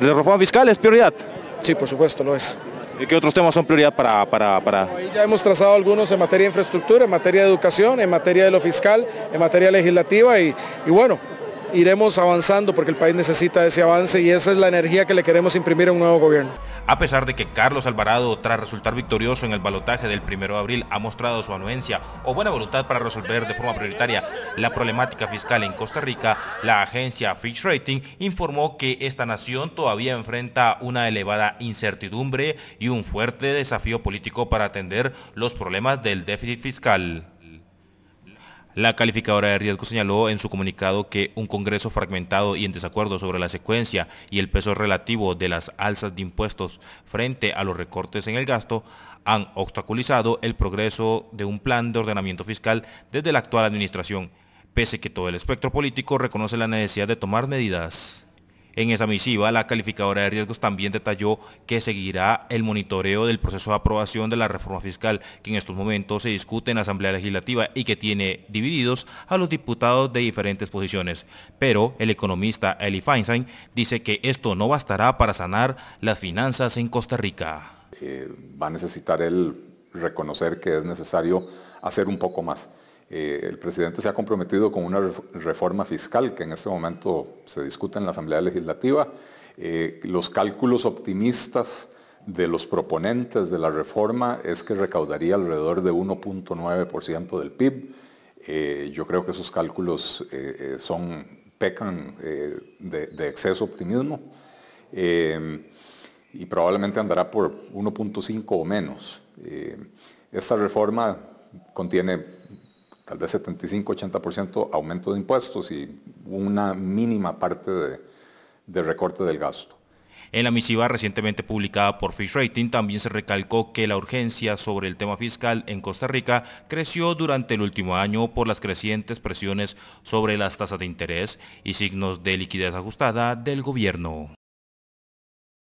¿La reforma fiscal es prioridad? Sí, por supuesto, lo es. ¿Y qué otros temas son prioridad para...? para, Ahí ya hemos trazado algunos en materia de infraestructura, en materia de educación, en materia de lo fiscal, en materia legislativa y, y bueno, iremos avanzando porque el país necesita ese avance y esa es la energía que le queremos imprimir a un nuevo gobierno. A pesar de que Carlos Alvarado, tras resultar victorioso en el balotaje del 1 de abril, ha mostrado su anuencia o buena voluntad para resolver de forma prioritaria la problemática fiscal en Costa Rica, la agencia Fitch Rating informó que esta nación todavía enfrenta una elevada incertidumbre y un fuerte desafío político para atender los problemas del déficit fiscal. La calificadora de riesgo señaló en su comunicado que un Congreso fragmentado y en desacuerdo sobre la secuencia y el peso relativo de las alzas de impuestos frente a los recortes en el gasto han obstaculizado el progreso de un plan de ordenamiento fiscal desde la actual administración, pese que todo el espectro político reconoce la necesidad de tomar medidas. En esa misiva, la calificadora de riesgos también detalló que seguirá el monitoreo del proceso de aprobación de la reforma fiscal que en estos momentos se discute en la Asamblea Legislativa y que tiene divididos a los diputados de diferentes posiciones. Pero el economista Eli Feinstein dice que esto no bastará para sanar las finanzas en Costa Rica. Eh, va a necesitar el reconocer que es necesario hacer un poco más. Eh, el presidente se ha comprometido con una reforma fiscal que en este momento se discute en la Asamblea Legislativa. Eh, los cálculos optimistas de los proponentes de la reforma es que recaudaría alrededor de 1.9% del PIB. Eh, yo creo que esos cálculos son, pecan de, de, exceso optimismo y probablemente andará por 1.5 o menos. esta reforma contiene tal vez 75-80% aumento de impuestos y una mínima parte de, recorte del gasto. En la misiva recientemente publicada por Fish Rating también se recalcó que la urgencia sobre el tema fiscal en Costa Rica creció durante el último año por las crecientes presiones sobre las tasas de interés y signos de liquidez ajustada del gobierno.